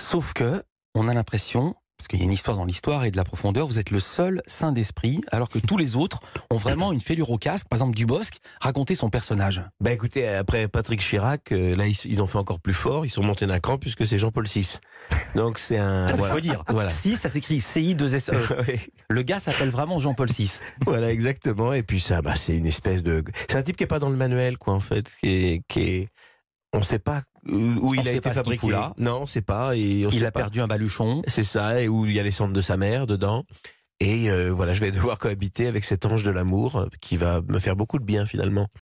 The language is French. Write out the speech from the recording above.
Sauf que, on a l'impression, parce qu'il y a une histoire dans l'histoire et de la profondeur, vous êtes le seul saint d'esprit, alors que tous les autres ont vraiment une fêlure au casque. Par exemple, Dubosc racontait son personnage. Bah écoutez, après Patrick Chirac, euh, là ils ont fait encore plus fort, ils sont montés d'un cran puisque c'est Jean-Paul VI. Donc c'est un. Ah, faut dire, si ça s'écrit CI 2 SE. Le gars s'appelle vraiment Jean-Paul VI. voilà, exactement. Et puis ça, bah, c'est une espèce de. C'est un type qui n'est pas dans le manuel, quoi, en fait, qui est. Qui On ne sait pas où il a été fabriqué. Là. Non, c'est pas. Et il a perdu un baluchon. C'est ça, et où il y a les cendres de sa mère dedans. Et euh, voilà, je vais devoir cohabiter avec cet ange de l'amour euh, qui va me faire beaucoup de bien finalement.